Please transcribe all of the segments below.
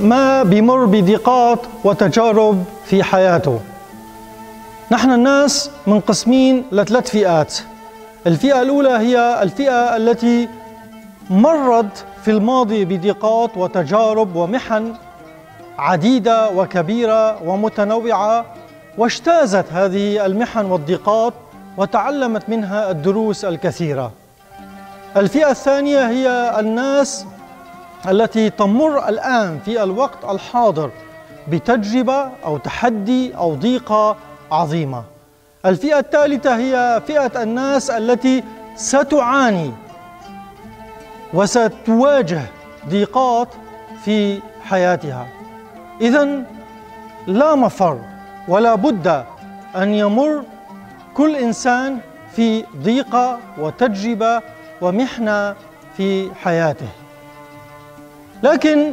ما بيمر بضيقات وتجارب في حياته نحن الناس منقسمين لثلاث فئات الفئة الأولى هي الفئة التي مرت في الماضي بضيقات وتجارب ومحن عديدة وكبيرة ومتنوعة واجتازت هذه المحن والضيقات وتعلمت منها الدروس الكثيرة الفئة الثانية هي الناس التي تمر الآن في الوقت الحاضر بتجربة أو تحدي أو ضيقة عظيمة الفئة الثالثة هي فئة الناس التي ستعاني وستواجه ضيقات في حياتها إذا لا مفر ولا بد أن يمر كل إنسان في ضيقة وتجربة ومحنة في حياته لكن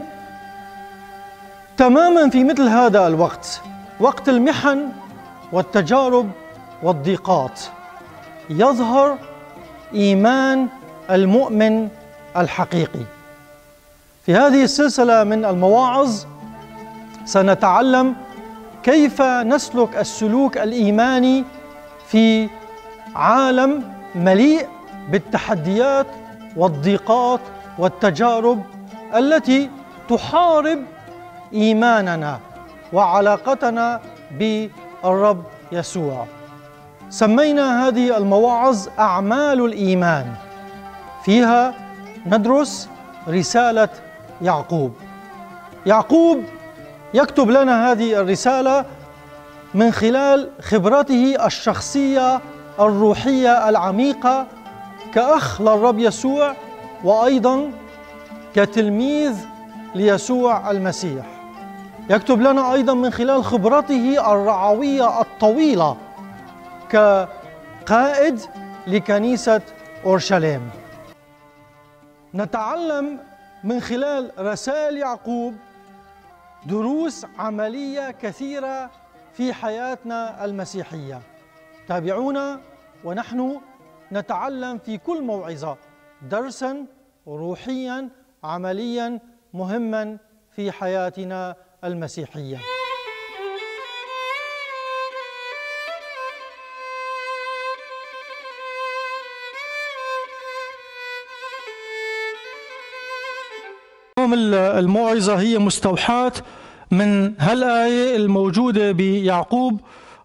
تماما في مثل هذا الوقت وقت المحن والتجارب والضيقات يظهر ايمان المؤمن الحقيقي في هذه السلسله من المواعظ سنتعلم كيف نسلك السلوك الايماني في عالم مليء بالتحديات والضيقات والتجارب التي تحارب إيماننا وعلاقتنا بالرب يسوع سمينا هذه المواعظ أعمال الإيمان فيها ندرس رسالة يعقوب يعقوب يكتب لنا هذه الرسالة من خلال خبرته الشخصية الروحية العميقة كأخ للرب يسوع وأيضا كتلميذ ليسوع المسيح يكتب لنا ايضا من خلال خبرته الرعويه الطويله كقائد لكنيسه اورشليم نتعلم من خلال رسائل يعقوب دروس عمليه كثيره في حياتنا المسيحيه تابعونا ونحن نتعلم في كل موعظه درسا روحيا عمليا مهما في حياتنا المسيحيه الموعظة هي مستوحاة من هالآية الموجودة بيعقوب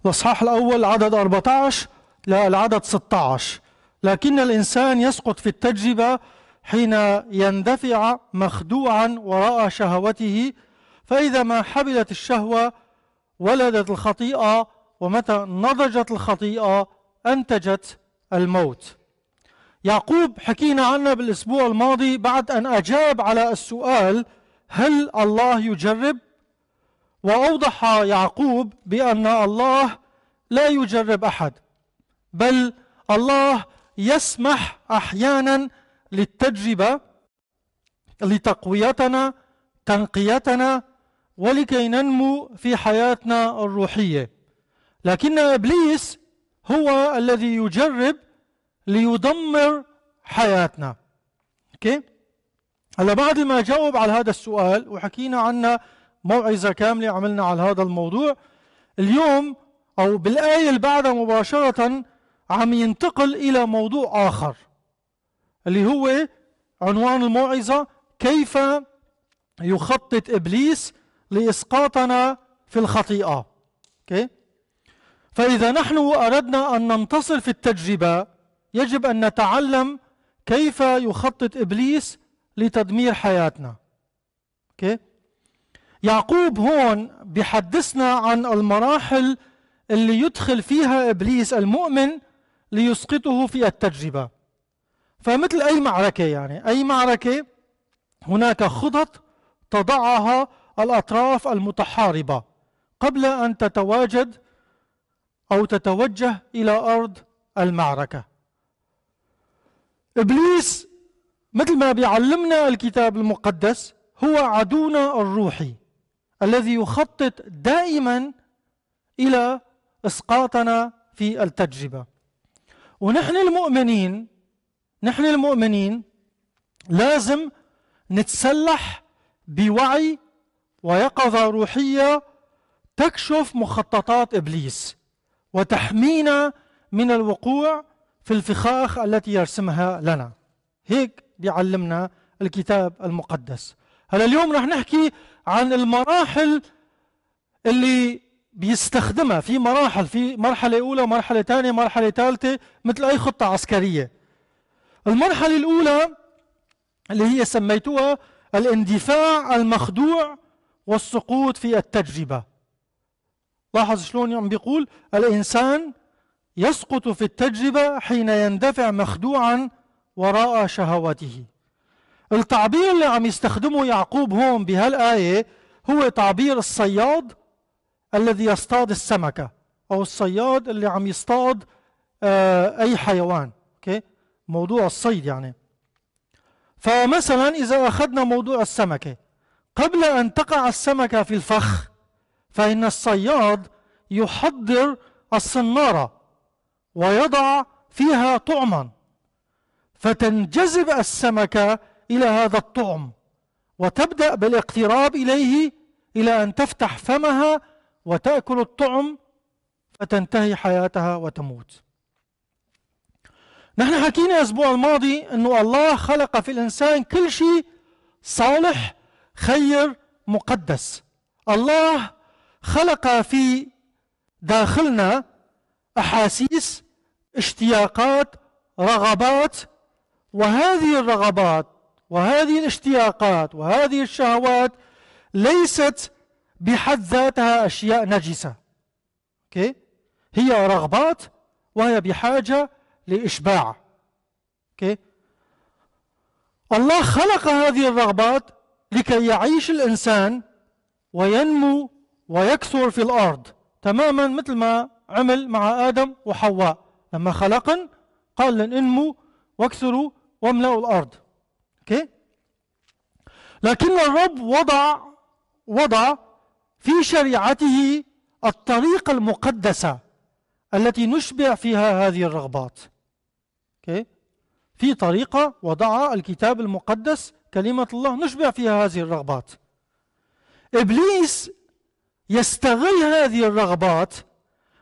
الأصحاح الأول عدد 14 للعدد 16 لكن الإنسان يسقط في التجربة حين يندفع مخدوعا وراء شهوته فإذا ما حبلت الشهوة ولدت الخطيئة ومتى نضجت الخطيئة أنتجت الموت يعقوب حكينا عنه بالأسبوع الماضي بعد أن أجاب على السؤال هل الله يجرب؟ وأوضح يعقوب بأن الله لا يجرب أحد بل الله يسمح أحيانا للتجربة لتقويتنا تنقيتنا ولكي ننمو في حياتنا الروحية لكن إبليس هو الذي يجرب ليدمر حياتنا اوكي هلا بعد ما جاوب على هذا السؤال وحكينا عنا موعظة كاملة عملنا على هذا الموضوع اليوم أو بالآية اللي بعدها مباشرة عم ينتقل إلى موضوع آخر اللي هو عنوان الموعظة كيف يخطط إبليس لإسقاطنا في الخطيئة okay. فإذا نحن أردنا أن ننتصر في التجربة يجب أن نتعلم كيف يخطط إبليس لتدمير حياتنا okay. يعقوب هون بحدثنا عن المراحل اللي يدخل فيها إبليس المؤمن ليسقطه في التجربة فمثل أي معركة يعني أي معركة هناك خطط تضعها الأطراف المتحاربة قبل أن تتواجد أو تتوجه إلى أرض المعركة إبليس مثل ما بيعلمنا الكتاب المقدس هو عدونا الروحي الذي يخطط دائما إلى إسقاطنا في التجربة ونحن المؤمنين نحن المؤمنين لازم نتسلح بوعي ويقظة روحية تكشف مخططات إبليس وتحمينا من الوقوع في الفخاخ التي يرسمها لنا هيك بيعلمنا الكتاب المقدس هلا اليوم رح نحكي عن المراحل اللي بيستخدمها في مراحل في مرحلة أولى مرحلة ثانية مرحلة ثالثة مثل أي خطة عسكرية المرحلة الأولى اللي هي سميتها الاندفاع المخدوع والسقوط في التجربة لاحظ شلون عم بيقول الإنسان يسقط في التجربة حين يندفع مخدوعا وراء شهواته التعبير اللي عم يستخدمه يعقوب هون بهالآية هو تعبير الصياد الذي يصطاد السمكة أو الصياد اللي عم يصطاد آه، أي حيوان أوكي؟ موضوع الصيد يعني فمثلا إذا أخذنا موضوع السمكة قبل أن تقع السمكة في الفخ فإن الصياد يحضر الصنارة ويضع فيها طعما فتنجذب السمكة إلى هذا الطعم وتبدأ بالاقتراب إليه إلى أن تفتح فمها وتأكل الطعم فتنتهي حياتها وتموت نحن حكينا الأسبوع الماضي أنه الله خلق في الإنسان كل شيء صالح خير مقدس الله خلق في داخلنا أحاسيس اشتياقات رغبات وهذه الرغبات وهذه الاشتياقات وهذه الشهوات ليست بحد ذاتها أشياء نجسة اوكي هي رغبات وهي بحاجة لإشباع أوكي الله خلق هذه الرغبات لكي يعيش الإنسان وينمو ويكثر في الأرض تماما مثل ما عمل مع آدم وحواء لما خلقن قال لن انموا واكثروا واملأوا الأرض أوكي لكن الرب وضع وضع في شريعته الطريقة المقدسة التي نشبع فيها هذه الرغبات اوكي في طريقة وضعها الكتاب المقدس كلمة الله نشبع فيها هذه الرغبات إبليس يستغل هذه الرغبات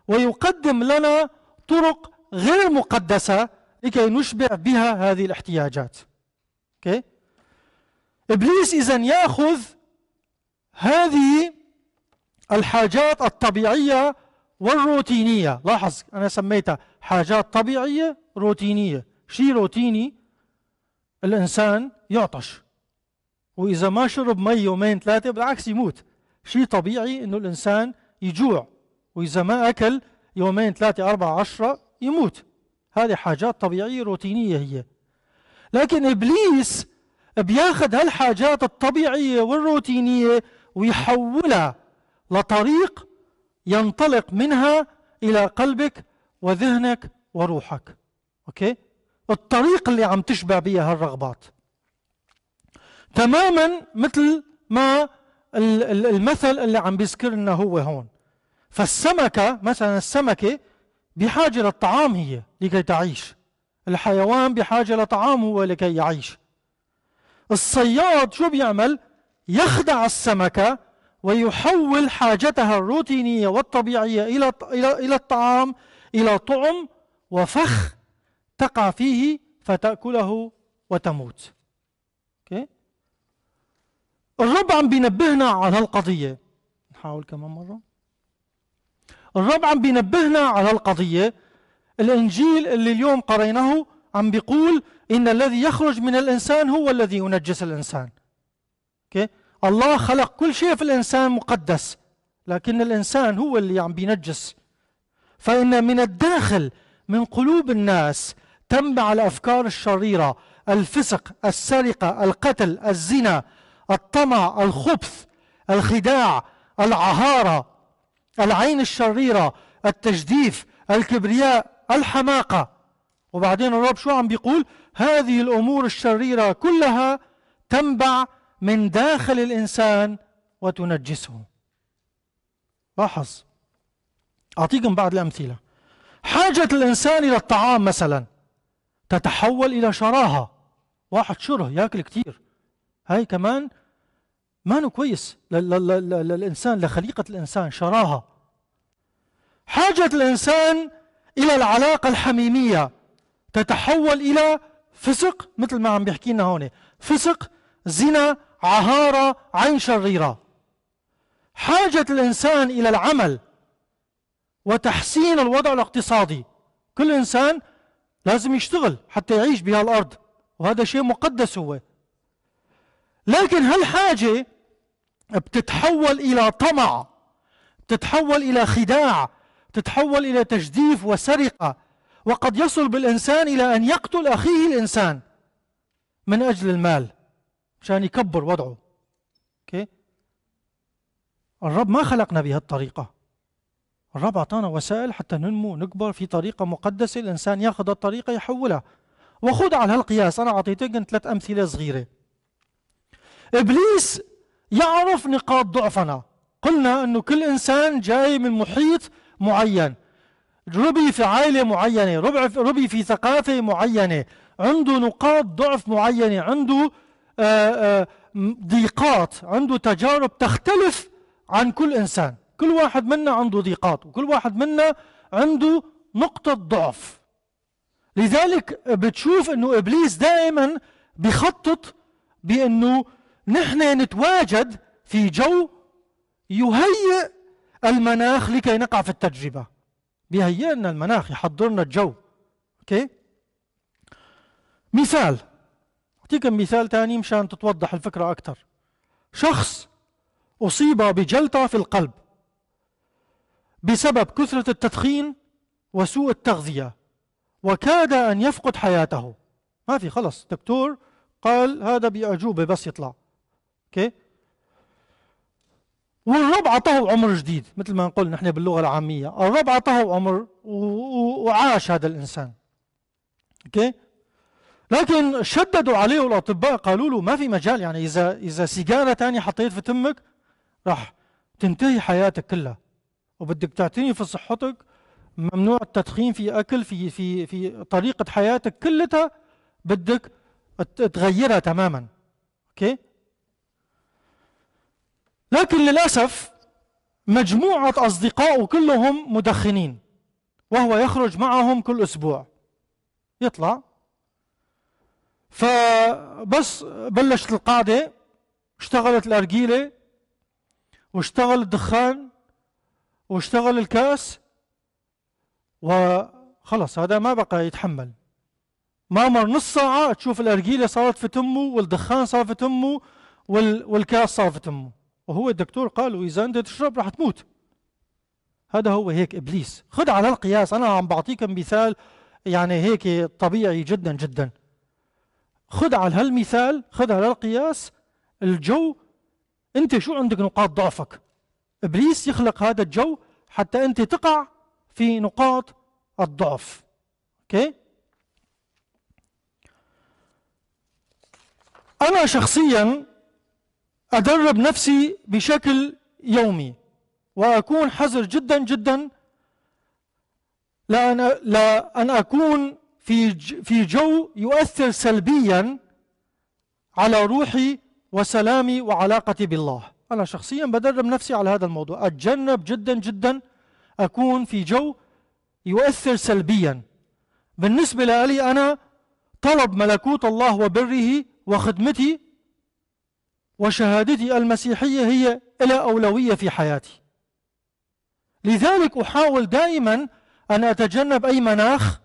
ويقدم لنا طرق غير مقدسة لكي نشبع بها هذه الاحتياجات okay. إبليس إذا يأخذ هذه الحاجات الطبيعية والروتينية لاحظ أنا سميتها حاجات طبيعية روتينية شيء روتيني الإنسان يعطش وإذا ما شرب مي يومين ثلاثة بالعكس يموت شيء طبيعي إنه الإنسان يجوع وإذا ما أكل يومين ثلاثة أربعة عشرة يموت هذه حاجات طبيعية روتينية هي لكن إبليس بياخذ هالحاجات الطبيعية والروتينية ويحولها لطريق ينطلق منها إلى قلبك وذهنك وروحك اوكي الطريق اللي عم تشبع بيها هالرغبات تماما مثل ما المثل اللي عم بيذكر لنا هو هون فالسمكة مثلا السمكة بحاجة للطعام هي لكي تعيش الحيوان بحاجة لطعام هو لكي يعيش الصياد شو بيعمل يخدع السمكة ويحول حاجتها الروتينية والطبيعية إلى إلى إلى الطعام إلى طعم وفخ تقع فيه فتأكله وتموت أوكي؟ الرب عم بينبهنا على القضية نحاول كمان مرة الرب عم بينبهنا على القضية الإنجيل اللي اليوم قريناه عم بيقول إن الذي يخرج من الإنسان هو الذي ينجس الإنسان أوكي؟ الله خلق كل شيء في الإنسان مقدس لكن الإنسان هو اللي عم بينجس فإن من الداخل من قلوب الناس تنبع الأفكار الشريرة الفسق السرقة القتل الزنا الطمع الخبث الخداع العهارة العين الشريرة التجديف الكبرياء الحماقة وبعدين الرب شو عم بيقول هذه الأمور الشريرة كلها تنبع من داخل الإنسان وتنجسه لاحظ أعطيكم بعض الأمثلة حاجة الإنسان إلى الطعام مثلا تتحول إلى شراهة واحد شره ياكل كتير هاي كمان ما كويس للإنسان لخليقة الإنسان شراهة حاجة الإنسان إلى العلاقة الحميمية تتحول إلى فسق مثل ما عم بيحكينا لنا هون فسق زنا عهارة عين شريرة حاجة الإنسان إلى العمل وتحسين الوضع الاقتصادي كل إنسان لازم يشتغل حتى يعيش بها الأرض وهذا شيء مقدس هو لكن هالحاجة بتتحول إلى طمع تتحول إلى خداع تتحول إلى تجديف وسرقة وقد يصل بالإنسان إلى أن يقتل أخيه الإنسان من أجل المال مشان يكبر وضعه الرب ما خلقنا بهالطريقة الرب أعطانا وسائل حتى ننمو ونكبر في طريقة مقدسة الإنسان ياخذ الطريقة يحولها وخذ على هالقياس أنا أعطيتك ثلاث أمثلة صغيرة إبليس يعرف نقاط ضعفنا قلنا أنه كل إنسان جاي من محيط معين ربي في عائلة معينة ربع ربي في ثقافة معينة عنده نقاط ضعف معينة عنده آه، آه، ضيقات عنده تجارب تختلف عن كل إنسان كل واحد منا عنده ضيقات وكل واحد منا عنده نقطة ضعف لذلك بتشوف انه ابليس دائما بخطط بانه نحن نتواجد في جو يهيئ المناخ لكي نقع في التجربة بيهيئ لنا المناخ يحضرنا الجو اوكي مثال اعطيك مثال ثاني مشان تتوضح الفكرة اكثر شخص اصيب بجلطة في القلب بسبب كثرة التدخين وسوء التغذية وكاد أن يفقد حياته ما في خلص دكتور قال هذا بأعجوبة بس يطلع اوكي والرب عطاه عمر جديد مثل ما نقول نحن باللغة العامية الرب عطاه عمر وعاش هذا الإنسان اوكي لكن شددوا عليه الأطباء قالوا له ما في مجال يعني إذا إذا سيجارة ثانية حطيت في تمك راح تنتهي حياتك كلها وبدك تعتني في صحتك ممنوع التدخين في اكل في في في طريقه حياتك كلها بدك تغيرها تماما اوكي لكن للاسف مجموعه اصدقائه كلهم مدخنين وهو يخرج معهم كل اسبوع يطلع فبس بلشت القاعده اشتغلت الارجيله واشتغل الدخان واشتغل الكأس وخلص هذا ما بقى يتحمل ما مر نص ساعة تشوف الأرجيلة صارت في تمه والدخان صار في تمه وال... والكأس صار في تمه وهو الدكتور قال وإذا أنت تشرب راح تموت هذا هو هيك إبليس خد على القياس أنا عم بعطيك مثال يعني هيك طبيعي جدا جدا خد على هالمثال خد على القياس الجو أنت شو عندك نقاط ضعفك إبليس يخلق هذا الجو حتى أنت تقع في نقاط الضعف أوكي أنا شخصيا أدرب نفسي بشكل يومي وأكون حذر جدا جدا لأن, لأن أكون في في جو يؤثر سلبيا على روحي وسلامي وعلاقتي بالله أنا شخصيا بدرب نفسي على هذا الموضوع أتجنب جدا جدا أكون في جو يؤثر سلبيا بالنسبة لي أنا طلب ملكوت الله وبره وخدمتي وشهادتي المسيحية هي إلى أولوية في حياتي لذلك أحاول دائما أن أتجنب أي مناخ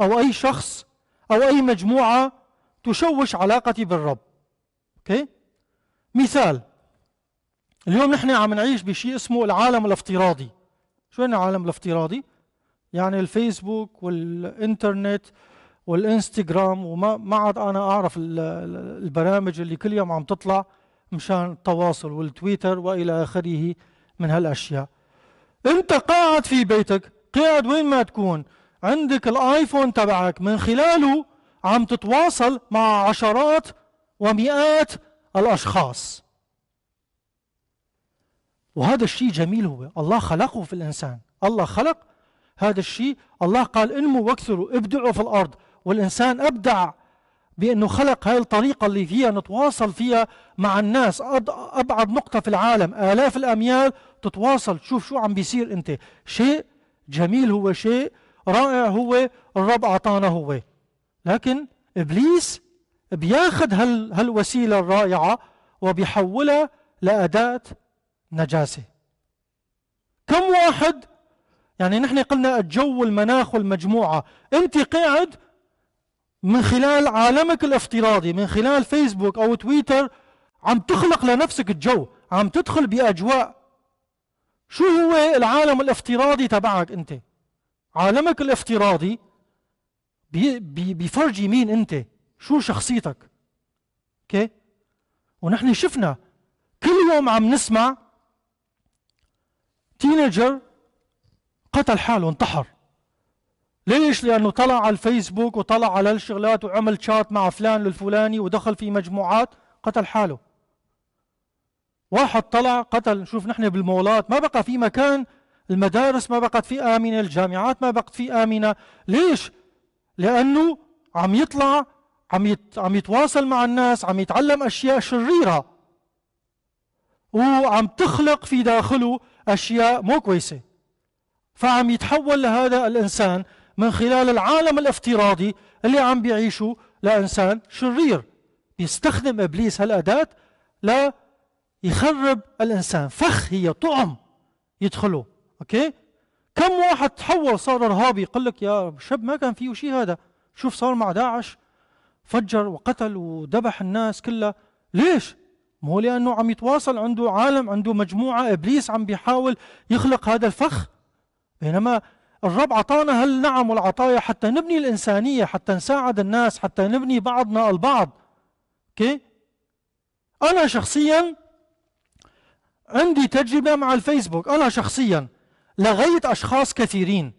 أو أي شخص أو أي مجموعة تشوش علاقتي بالرب أوكي؟ مثال اليوم نحن عم نعيش بشيء اسمه العالم الافتراضي شو يعني العالم الافتراضي يعني الفيسبوك والانترنت والانستغرام وما ما عاد انا اعرف البرامج اللي كل يوم عم تطلع مشان التواصل والتويتر والى اخره من هالاشياء انت قاعد في بيتك قاعد وين ما تكون عندك الايفون تبعك من خلاله عم تتواصل مع عشرات ومئات الاشخاص وهذا الشيء جميل هو الله خلقه في الإنسان الله خلق هذا الشيء الله قال انموا واكثروا ابدعوا في الأرض والإنسان أبدع بأنه خلق هاي الطريقة اللي فيها نتواصل فيها مع الناس أبعد نقطة في العالم آلاف الأميال تتواصل تشوف شو عم بيصير أنت شيء جميل هو شيء رائع هو الرب أعطانا هو لكن إبليس بياخذ هال هالوسيلة الرائعة وبيحولها لأداة نجاسة كم واحد يعني نحن قلنا الجو والمناخ والمجموعة انت قاعد من خلال عالمك الافتراضي من خلال فيسبوك او تويتر عم تخلق لنفسك الجو عم تدخل باجواء شو هو العالم الافتراضي تبعك انت عالمك الافتراضي بي بي بيفرجي مين انت شو شخصيتك اوكي ونحن شفنا كل يوم عم نسمع تينيجر قتل حاله انتحر ليش؟ لأنه طلع على الفيسبوك وطلع على الشغلات وعمل شات مع فلان للفلاني ودخل في مجموعات قتل حاله واحد طلع قتل نشوف نحن بالمولات ما بقى في مكان المدارس ما بقت في آمنة الجامعات ما بقت في آمنة ليش؟ لأنه عم يطلع عم, عم يتواصل مع الناس عم يتعلم أشياء شريرة وعم تخلق في داخله أشياء مو كويسة فعم يتحول لهذا الإنسان من خلال العالم الافتراضي اللي عم بيعيشه لإنسان شرير بيستخدم إبليس هالأداة لا يخرب الإنسان فخ هي طعم يدخله أوكي كم واحد تحول صار إرهابي يقول لك يا شب ما كان فيه شيء هذا شوف صار مع داعش فجر وقتل وذبح الناس كلها ليش مو لأنه عم يتواصل عنده عالم عنده مجموعة إبليس عم بيحاول يخلق هذا الفخ بينما الرب أعطانا هالنعم والعطايا حتى نبني الإنسانية حتى نساعد الناس حتى نبني بعضنا البعض أوكي أنا شخصيا عندي تجربة مع الفيسبوك أنا شخصيا لغيت أشخاص كثيرين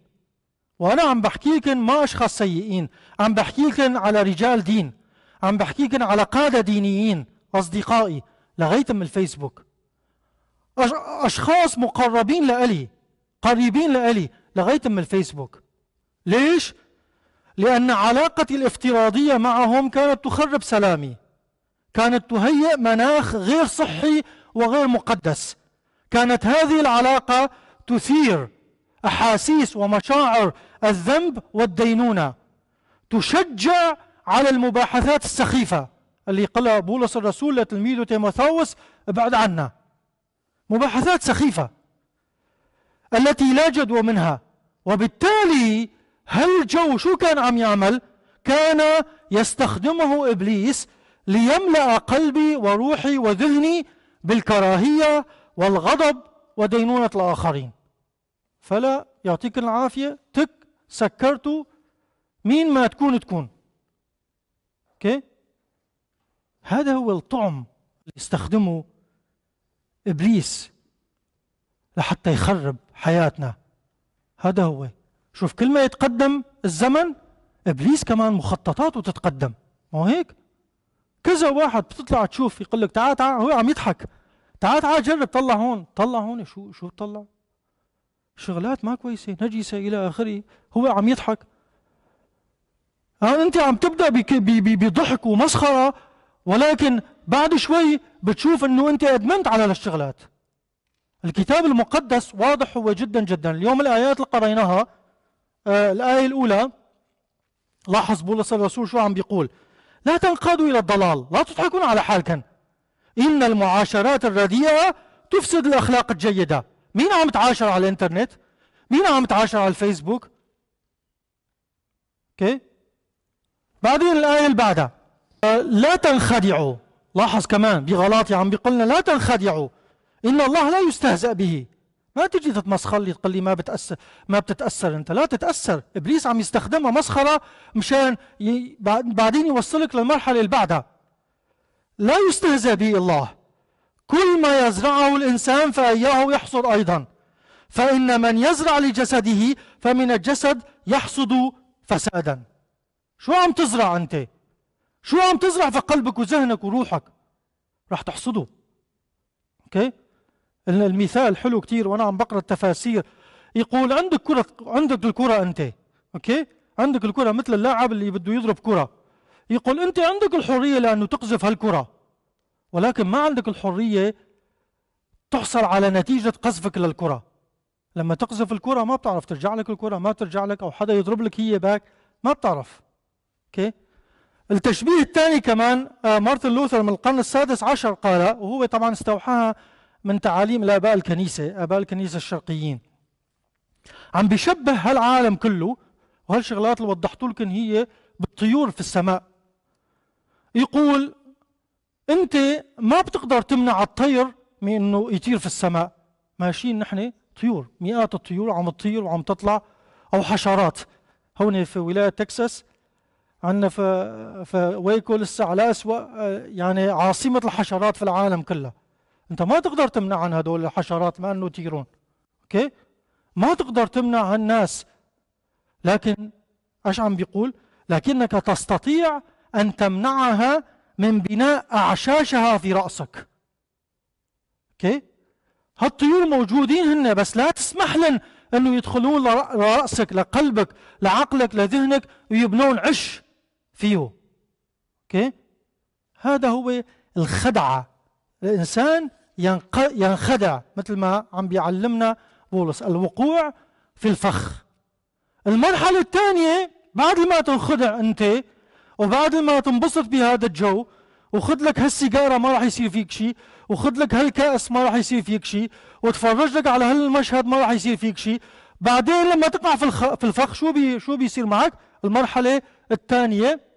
وأنا عم بحكي لكم ما أشخاص سيئين عم بحكي لكم على رجال دين عم بحكي لكم على قادة دينيين أصدقائي لغاية من الفيسبوك أشخاص مقربين لألي قريبين لألي لغاية من الفيسبوك ليش؟ لأن علاقتي الافتراضية معهم كانت تخرب سلامي كانت تهيئ مناخ غير صحي وغير مقدس كانت هذه العلاقة تثير أحاسيس ومشاعر الذنب والدينونة تشجع على المباحثات السخيفة اللي قالها بولس الرسول لتلميذه تيموثاوس ابعد عنا مباحثات سخيفة التي لا جدوى منها وبالتالي هالجو شو كان عم يعمل كان يستخدمه إبليس ليملأ قلبي وروحي وذهني بالكراهية والغضب ودينونة الآخرين فلا يعطيك العافية تك سكرته مين ما تكون تكون اوكي okay? هذا هو الطعم اللي استخدمه ابليس لحتى يخرب حياتنا هذا هو شوف كل ما يتقدم الزمن ابليس كمان مخططاته تتقدم مو هيك كذا واحد بتطلع تشوف يقول لك تعال تعال هو عم يضحك تعال تعال جرب طلع هون طلع هون شو شو طلع شغلات ما كويسه نجسه الى اخره هو عم يضحك آه، انت عم تبدا بضحك ومسخره ولكن بعد شوي بتشوف انه انت ادمنت على هالشغلات الكتاب المقدس واضح هو جدا جدا اليوم الايات اللي قريناها آه الايه الاولى لاحظ بولس الرسول شو عم بيقول لا تنقادوا الى الضلال لا تضحكون على حالكم ان المعاشرات الرديئه تفسد الاخلاق الجيده مين عم تعاشر على الانترنت مين عم تعاشر على الفيسبوك اوكي بعدين الايه اللي بعدها لا تنخدعوا لاحظ كمان بغلاطي عم بيقولنا لنا لا تنخدعوا إن الله لا يستهزأ به ما تجي تتمسخر لي تقول لي ما بتأثر ما بتتأثر أنت لا تتأثر إبليس عم يستخدمها مسخرة مشان ي... بعدين يوصلك للمرحلة اللي بعدها لا يستهزأ به الله كل ما يزرعه الإنسان فإياه يحصد أيضا فإن من يزرع لجسده فمن الجسد يحصد فسادا شو عم تزرع أنت؟ شو عم تزرع في قلبك وذهنك وروحك راح تحصده اوكي المثال حلو كثير وانا عم بقرا التفاسير يقول عندك كرة عندك الكرة انت اوكي عندك الكرة مثل اللاعب اللي بده يضرب كرة يقول انت عندك الحرية لانه تقذف هالكرة ولكن ما عندك الحرية تحصل على نتيجة قذفك للكرة لما تقذف الكرة ما بتعرف ترجع لك الكرة ما بترجع لك او حدا يضرب لك هي باك ما بتعرف اوكي التشبيه الثاني كمان آه، مارتن لوثر من القرن السادس عشر قال وهو طبعا استوحاها من تعاليم الآباء الكنيسة آباء الكنيسة الشرقيين عم بيشبه هالعالم كله وهالشغلات اللي وضحت لكم هي بالطيور في السماء يقول انت ما بتقدر تمنع الطير من انه يطير في السماء ماشيين نحن طيور مئات الطيور عم تطير وعم تطلع او حشرات هون في ولايه تكساس عندنا في في ويكو لسه على اسوء يعني عاصمه الحشرات في العالم كله انت ما تقدر تمنع عن هدول الحشرات ما انه يطيرون اوكي ما تقدر تمنع الناس لكن ايش عم بيقول لكنك تستطيع ان تمنعها من بناء اعشاشها في راسك اوكي هالطيور موجودين هن بس لا تسمح لهم انه يدخلون لراسك لقلبك لعقلك لذهنك ويبنون عش فيه اوكي هذا هو الخدعة الإنسان ينخدع مثل ما عم بيعلمنا بولس الوقوع في الفخ المرحلة الثانية بعد ما تنخدع أنت وبعد ما تنبسط بهذا الجو وخذ لك هالسيجارة ما راح يصير فيك شيء وخذ لك هالكأس ما راح يصير فيك شيء وتفرج لك على هالمشهد ما راح يصير فيك شيء بعدين لما تقع في, الخ... في الفخ شو بي... شو بيصير معك المرحلة الثانية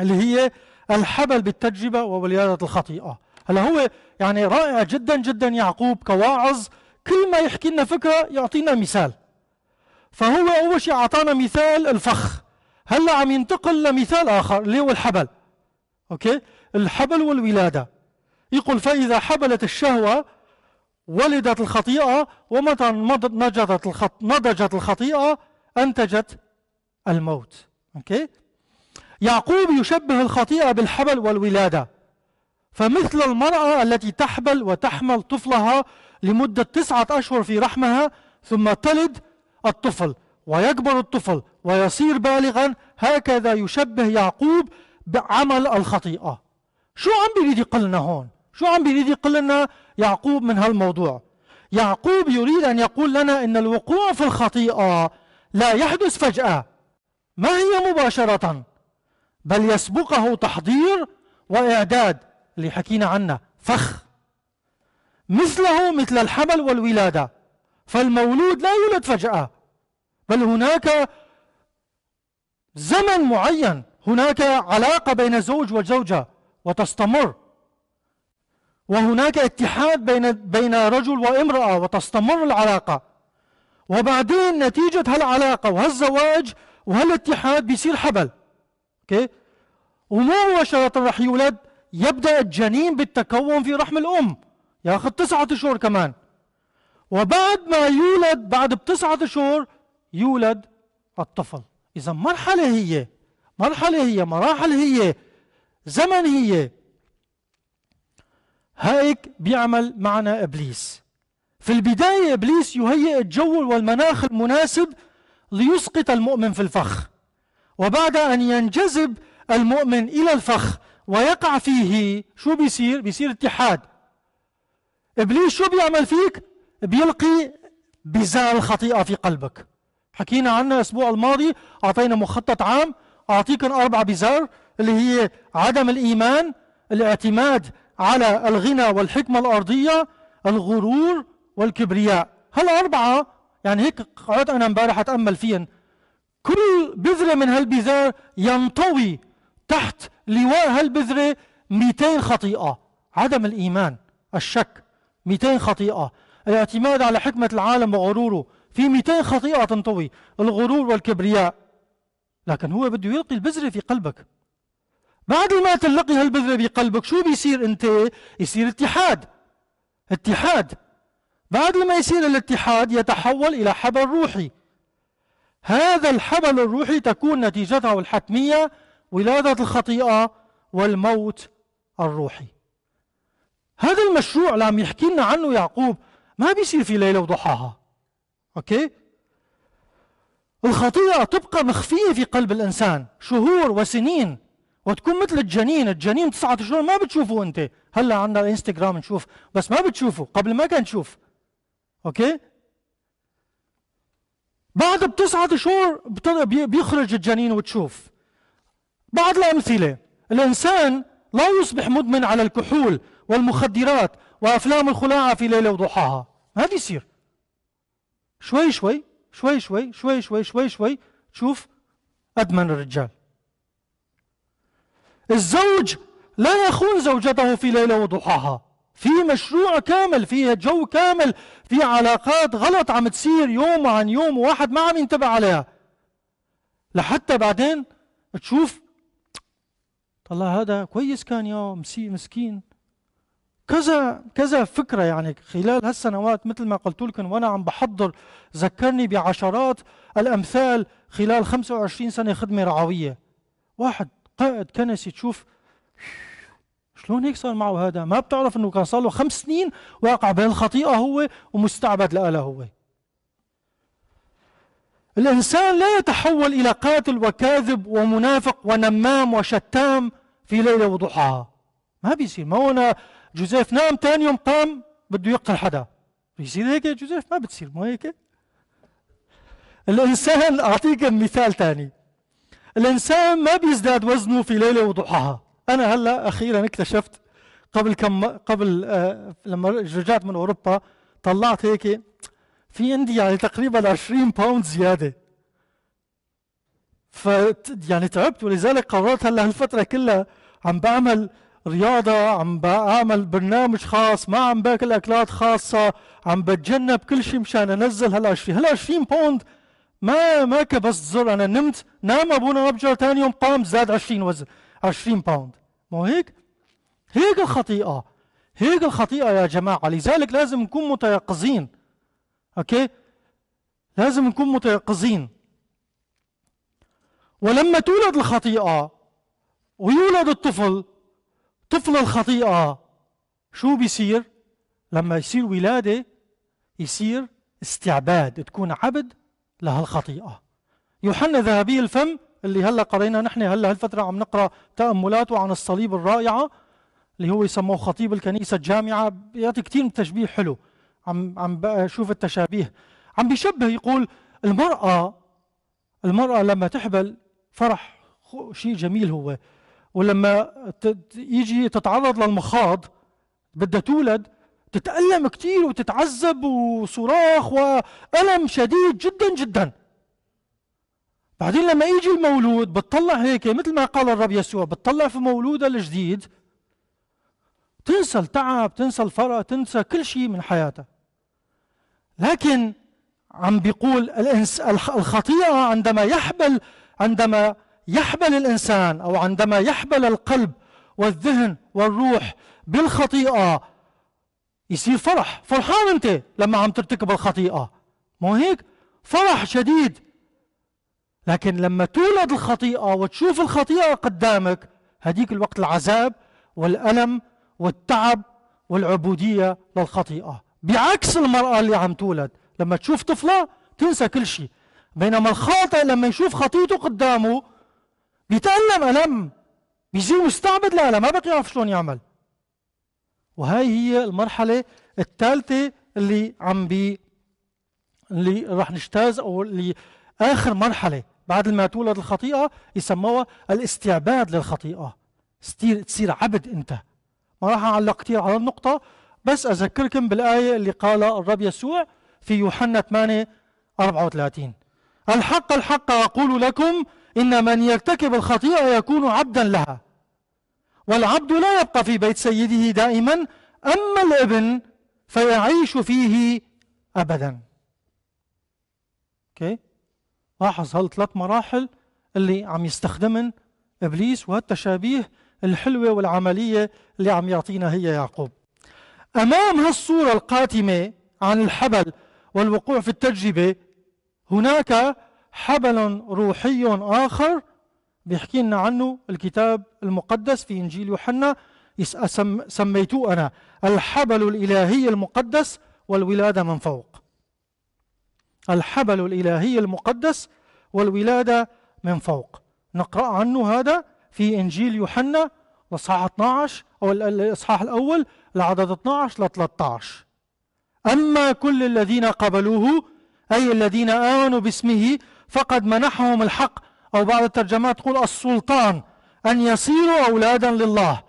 اللي هي الحبل بالتجربة وولادة الخطيئة هلا هو يعني رائع جدا جدا يعقوب كواعظ كل ما يحكي لنا فكرة يعطينا مثال فهو أول شيء أعطانا مثال الفخ هلا عم ينتقل لمثال آخر اللي هو الحبل أوكي الحبل والولادة يقول فإذا حبلت الشهوة ولدت الخطيئة ومتى نضجت الخطيئة أنتجت الموت أوكي يعقوب يشبه الخطيئة بالحبل والولادة فمثل المرأة التي تحبل وتحمل طفلها لمدة تسعة أشهر في رحمها ثم تلد الطفل ويكبر الطفل ويصير بالغا هكذا يشبه يعقوب بعمل الخطيئة شو عم بيريد يقلنا هون شو عم بيريد يقلنا يعقوب من هالموضوع يعقوب يريد أن يقول لنا أن الوقوع في الخطيئة لا يحدث فجأة ما هي مباشرة بل يسبقه تحضير وإعداد اللي حكينا عنه فخ مثله مثل الحمل والولادة فالمولود لا يولد فجأة بل هناك زمن معين هناك علاقة بين زوج وزوجه وتستمر وهناك اتحاد بين بين رجل وامرأة وتستمر العلاقة وبعدين نتيجة هالعلاقة وهالزواج وهالاتحاد بيصير حبل اوكي ومباشرة رح يولد يبدأ الجنين بالتكون في رحم الأم ياخذ تسعة أشهر كمان وبعد ما يولد بعد بتسعة أشهر يولد الطفل إذا مرحلة هي مرحلة هي مراحل هي زمن هي هيك بيعمل معنا إبليس في البداية إبليس يهيئ الجو والمناخ المناسب ليسقط المؤمن في الفخ وبعد أن ينجذب المؤمن إلى الفخ ويقع فيه شو بيصير بيصير اتحاد إبليس شو بيعمل فيك بيلقي بزال الخطيئة في قلبك حكينا عنها الأسبوع الماضي أعطينا مخطط عام أعطيكم أربع بزار اللي هي عدم الإيمان الاعتماد على الغنى والحكمة الأرضية الغرور والكبرياء هالأربعة يعني هيك قعدت أنا امبارح أتأمل فيهن كل بذرة من هالبذار ينطوي تحت لواء هالبذرة 200 خطيئة عدم الإيمان الشك 200 خطيئة الاعتماد على حكمة العالم وغروره في 200 خطيئة تنطوي الغرور والكبرياء لكن هو بده يلقي البذرة في قلبك بعد ما تلقي هالبذرة بقلبك شو بيصير انت يصير اتحاد اتحاد بعد ما يصير الاتحاد يتحول إلى حبل روحي هذا الحبل الروحي تكون نتيجته الحتمية ولادة الخطيئة والموت الروحي هذا المشروع اللي عم يحكي لنا عنه يعقوب ما بيصير في ليلة وضحاها أوكي الخطيئة تبقى مخفية في قلب الإنسان شهور وسنين وتكون مثل الجنين الجنين تسعة شهور ما بتشوفه أنت هلا عندنا الانستغرام نشوف بس ما بتشوفه قبل ما كان تشوف أوكي بعد بتسعة شهور بيخرج الجنين وتشوف بعض الأمثلة الإنسان لا يصبح مدمن على الكحول والمخدرات وأفلام الخلاعة في ليلة وضحاها هذا يصير شوي شوي شوي شوي شوي شوي شوي شوي تشوف أدمن الرجال الزوج لا يخون زوجته في ليلة وضحاها في مشروع كامل في جو كامل في علاقات غلط عم تصير يوم عن يوم وواحد ما عم ينتبه عليها لحتى بعدين تشوف طلع هذا كويس كان يا مسكين كذا كذا فكره يعني خلال هالسنوات مثل ما قلت لكم وانا عم بحضر ذكرني بعشرات الامثال خلال 25 سنه خدمه رعويه واحد قائد كنسي تشوف شلون هيك صار معه هذا ما بتعرف انه كان صار له خمس سنين واقع بين الخطيئه هو ومستعبد لآله هو الانسان لا يتحول الى قاتل وكاذب ومنافق ونمام وشتام في ليله وضحاها ما بيصير ما هو أنا جوزيف نام ثاني يوم قام بده يقتل حدا بيصير هيك يا جوزيف ما بتصير مو هيك الانسان اعطيك مثال ثاني الانسان ما بيزداد وزنه في ليله وضحاها انا هلا اخيرا اكتشفت قبل كم قبل آه لما رجعت من اوروبا طلعت هيك في عندي يعني تقريبا 20 باوند زياده ف يعني تعبت ولذلك قررت هلا هالفتره كلها عم بعمل رياضه عم بعمل برنامج خاص ما عم باكل اكلات خاصه عم بتجنب كل شيء مشان انزل هال 20 هال 20 باوند ما ما كبست زر انا نمت نام ابونا ابجر ثاني يوم قام زاد 20 وزن 20 باوند مو هيك هيك الخطيئة هيك الخطيئة يا جماعة لذلك لازم نكون متيقظين أوكي لازم نكون متيقظين ولما تولد الخطيئة ويولد الطفل طفل الخطيئة شو بيصير لما يصير ولادة يصير استعباد تكون عبد لهالخطيئة يوحنا ذهبي الفم اللي هلا قرينا نحن هلا هالفتره عم نقرا تاملاته عن الصليب الرائعه اللي هو يسموه خطيب الكنيسه الجامعه بيعطي كثير من تشبيه حلو عم عم بشوف التشابيه عم بيشبه يقول المراه المراه لما تحبل فرح شيء جميل هو ولما يجي تتعرض للمخاض بدها تولد تتألم كثير وتتعذب وصراخ وألم شديد جدا جدا بعدين لما يجي المولود بتطلع هيك مثل ما قال الرب يسوع بتطلع في مولودها الجديد تنسى التعب تنسى الفرق تنسى كل شيء من حياتها لكن عم بيقول الإنس الخطيئة عندما يحبل عندما يحبل الإنسان أو عندما يحبل القلب والذهن والروح بالخطيئة يصير فرح فرحان أنت لما عم ترتكب الخطيئة مو هيك فرح شديد لكن لما تولد الخطيئة وتشوف الخطيئة قدامك هديك الوقت العذاب والألم والتعب والعبودية للخطيئة بعكس المرأة اللي عم تولد لما تشوف طفلة تنسى كل شيء بينما الخاطئ لما يشوف خطيته قدامه بيتألم ألم بيصير مستعبد لها ما بقى يعرف شلون يعمل وهي هي المرحلة الثالثة اللي عم بي اللي راح نجتاز أو اللي آخر مرحلة بعد ما تولد الخطيئة يسموها الاستعباد للخطيئة تصير تصير عبد أنت ما راح أعلق كثير على النقطة بس أذكركم بالآية اللي قالها الرب يسوع في يوحنا 8 34 الحق الحق أقول لكم إن من يرتكب الخطيئة يكون عبدا لها والعبد لا يبقى في بيت سيده دائما أما الابن فيعيش فيه أبدا أوكي okay. لاحظ هالثلاث مراحل اللي عم يستخدمن إبليس وهالتشابيه الحلوة والعملية اللي عم يعطينا هي يعقوب أمام هالصورة القاتمة عن الحبل والوقوع في التجربة هناك حبل روحي آخر بيحكي لنا عنه الكتاب المقدس في إنجيل يوحنا سميتوه أنا الحبل الإلهي المقدس والولادة من فوق الحبل الإلهي المقدس والولادة من فوق نقرأ عنه هذا في إنجيل يوحنا الإصحاح 12 أو الإصحاح الأول العدد 12 ل 13 أما كل الذين قبلوه أي الذين آمنوا باسمه فقد منحهم الحق أو بعض الترجمات تقول السلطان أن يصيروا أولادا لله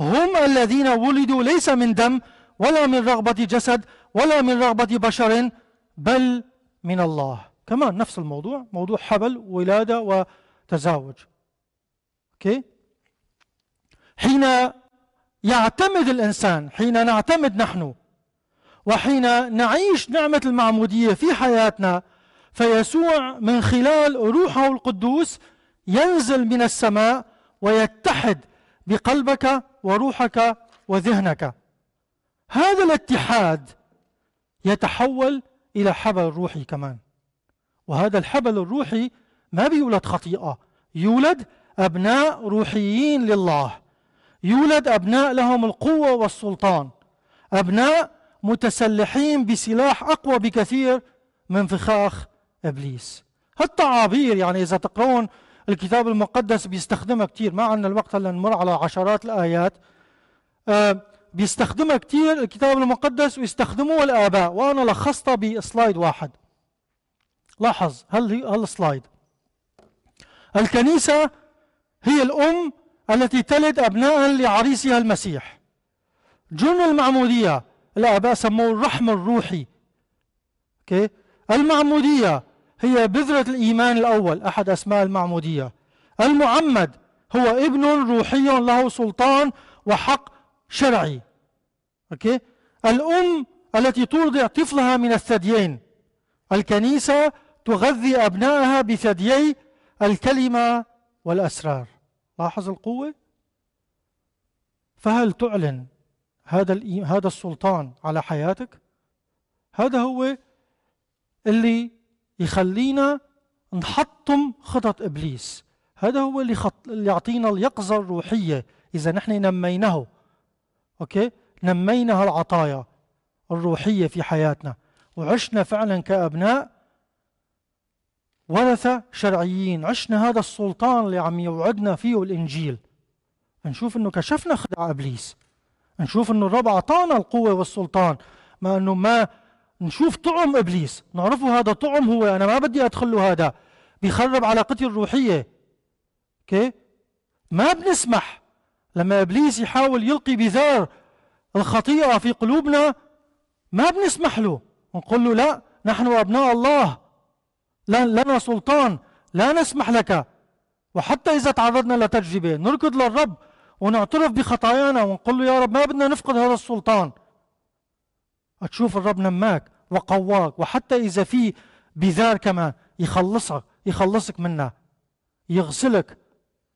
هم الذين ولدوا ليس من دم ولا من رغبة جسد ولا من رغبة بشر بل من الله كمان نفس الموضوع موضوع حبل ولادة وتزاوج أوكي حين يعتمد الإنسان حين نعتمد نحن وحين نعيش نعمة المعمودية في حياتنا فيسوع من خلال روحه القدوس ينزل من السماء ويتحد بقلبك وروحك وذهنك هذا الاتحاد يتحول إلى حبل روحي كمان وهذا الحبل الروحي ما بيولد خطيئة يولد أبناء روحيين لله يولد أبناء لهم القوة والسلطان أبناء متسلحين بسلاح أقوى بكثير من فخاخ إبليس هالتعابير يعني إذا تقرون الكتاب المقدس بيستخدمها كثير ما عندنا الوقت هلا نمر على عشرات الآيات آه بيستخدمها كثير الكتاب المقدس ويستخدموها الآباء وأنا لخصتها بسلايد واحد لاحظ هل هالسلايد الكنيسة هي الأم التي تلد أبناء لعريسها المسيح جن المعمودية الآباء سموه الرحم الروحي اوكي المعمودية هي بذرة الإيمان الأول أحد أسماء المعمودية المعمد هو ابن روحي له سلطان وحق شرعي أوكي؟ الأم التي ترضع طفلها من الثديين الكنيسة تغذي أبنائها بثديي الكلمة والأسرار لاحظ القوة فهل تعلن هذا هذا السلطان على حياتك هذا هو اللي يخلينا نحطم خطط ابليس هذا هو اللي, خط... اللي يعطينا اليقظه الروحيه اذا نحن نميناه أوكي نمينا هالعطايا الروحية في حياتنا وعشنا فعلا كأبناء ورثة شرعيين عشنا هذا السلطان اللي عم يوعدنا فيه الإنجيل نشوف أنه كشفنا خدع إبليس نشوف أنه الرب أعطانا القوة والسلطان ما أنه ما نشوف طعم إبليس نعرفه هذا طعم هو أنا ما بدي أدخل له هذا بيخرب علاقتي الروحية اوكي ما بنسمح لما إبليس يحاول يلقي بذار الخطيئة في قلوبنا ما بنسمح له ونقول له لا نحن أبناء الله لنا سلطان لا نسمح لك وحتى إذا تعرضنا لتجربة نركض للرب ونعترف بخطايانا ونقول له يا رب ما بدنا نفقد هذا السلطان تشوف الرب نماك وقواك وحتى إذا في بذار كمان يخلصك يخلصك منها يغسلك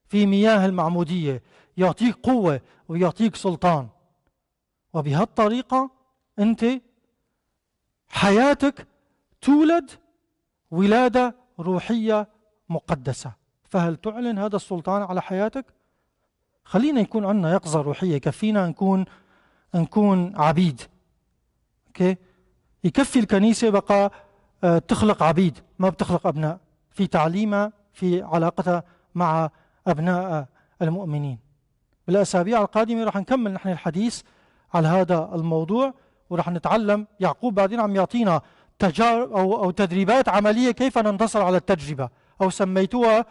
في مياه المعمودية يعطيك قوة ويعطيك سلطان وبهالطريقة أنت حياتك تولد ولادة روحية مقدسة فهل تعلن هذا السلطان على حياتك؟ خلينا يكون عندنا يقظة روحية يكفينا نكون نكون عبيد اوكي يكفي الكنيسة بقى آه، تخلق عبيد ما بتخلق أبناء في تعليمها في علاقتها مع أبناء المؤمنين بالأسابيع القادمة رح نكمل نحن الحديث على هذا الموضوع ورح نتعلم يعقوب بعدين عم يعطينا تجارب أو, أو تدريبات عملية كيف ننتصر على التجربة أو سميتوها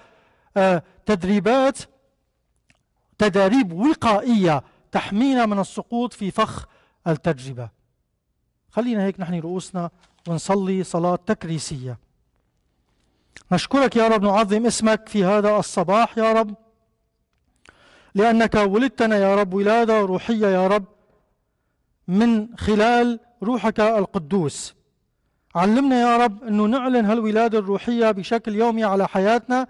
آه، تدريبات تداريب وقائية تحمينا من السقوط في فخ التجربة خلينا هيك نحن رؤوسنا ونصلي صلاة تكريسية نشكرك يا رب نعظم اسمك في هذا الصباح يا رب لأنك ولدتنا يا رب ولادة روحية يا رب من خلال روحك القدوس علمنا يا رب أنه نعلن هالولادة الروحية بشكل يومي على حياتنا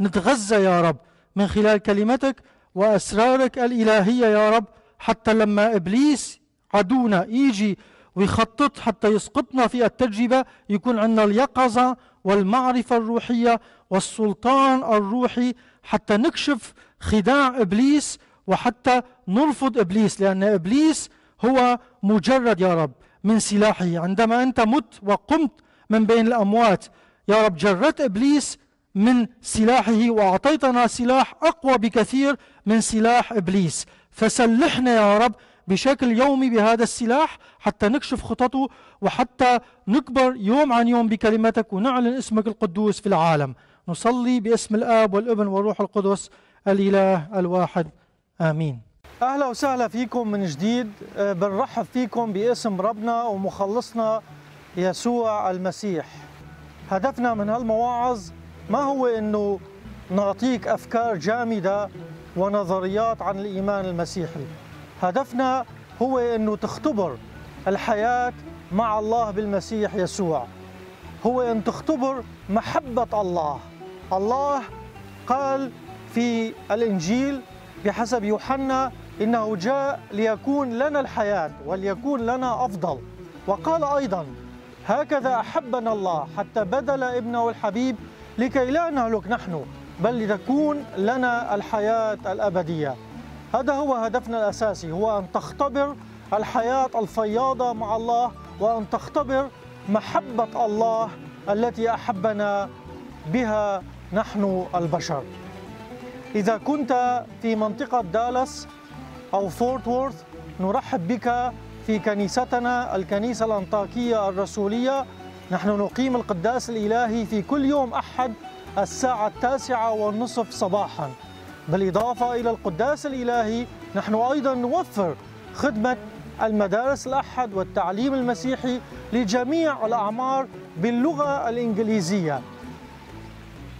نتغذى يا رب من خلال كلمتك وأسرارك الإلهية يا رب حتى لما إبليس عدونا يجي ويخطط حتى يسقطنا في التجربة يكون عندنا اليقظة والمعرفة الروحية والسلطان الروحي حتى نكشف خداع إبليس وحتى نرفض إبليس لأن إبليس هو مجرد يا رب من سلاحه عندما أنت مت وقمت من بين الأموات يا رب جردت إبليس من سلاحه وأعطيتنا سلاح أقوى بكثير من سلاح إبليس فسلحنا يا رب بشكل يومي بهذا السلاح حتى نكشف خططه وحتى نكبر يوم عن يوم بكلمتك ونعلن اسمك القدوس في العالم نصلي باسم الآب والابن والروح القدس الإله الواحد آمين أهلا وسهلا فيكم من جديد آه، بنرحب فيكم باسم ربنا ومخلصنا يسوع المسيح هدفنا من هالمواعظ ما هو أنه نعطيك أفكار جامدة ونظريات عن الإيمان المسيحي هدفنا هو أنه تختبر الحياة مع الله بالمسيح يسوع هو أن تختبر محبة الله الله قال في الإنجيل بحسب يوحنا إنه جاء ليكون لنا الحياة وليكون لنا أفضل وقال أيضا هكذا أحبنا الله حتى بدل ابنه الحبيب لكي لا نهلك نحن بل لتكون لنا الحياة الأبدية هذا هو هدفنا الأساسي هو أن تختبر الحياة الفياضة مع الله وأن تختبر محبة الله التي أحبنا بها نحن البشر إذا كنت في منطقة دالاس أو فورت وورث نرحب بك في كنيستنا الكنيسة الأنطاكية الرسولية نحن نقيم القداس الإلهي في كل يوم أحد الساعة التاسعة والنصف صباحا بالإضافة إلى القداس الإلهي نحن أيضا نوفر خدمة المدارس الأحد والتعليم المسيحي لجميع الأعمار باللغة الإنجليزية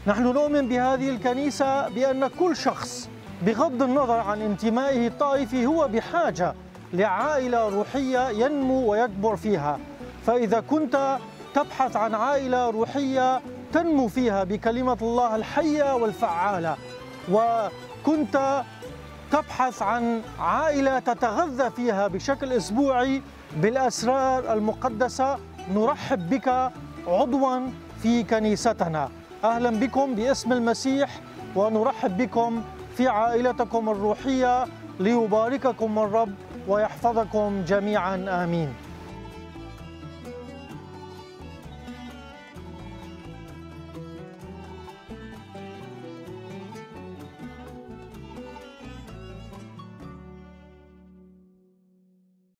نحن نؤمن بهذه الكنيسة بأن كل شخص بغض النظر عن انتمائه الطائفي هو بحاجة لعائلة روحية ينمو ويكبر فيها فإذا كنت تبحث عن عائلة روحية تنمو فيها بكلمة الله الحية والفعالة وكنت تبحث عن عائلة تتغذى فيها بشكل أسبوعي بالأسرار المقدسة نرحب بك عضوا في كنيستنا أهلا بكم باسم المسيح ونرحب بكم في عائلتكم الروحية ليبارككم الرب ويحفظكم جميعا آمين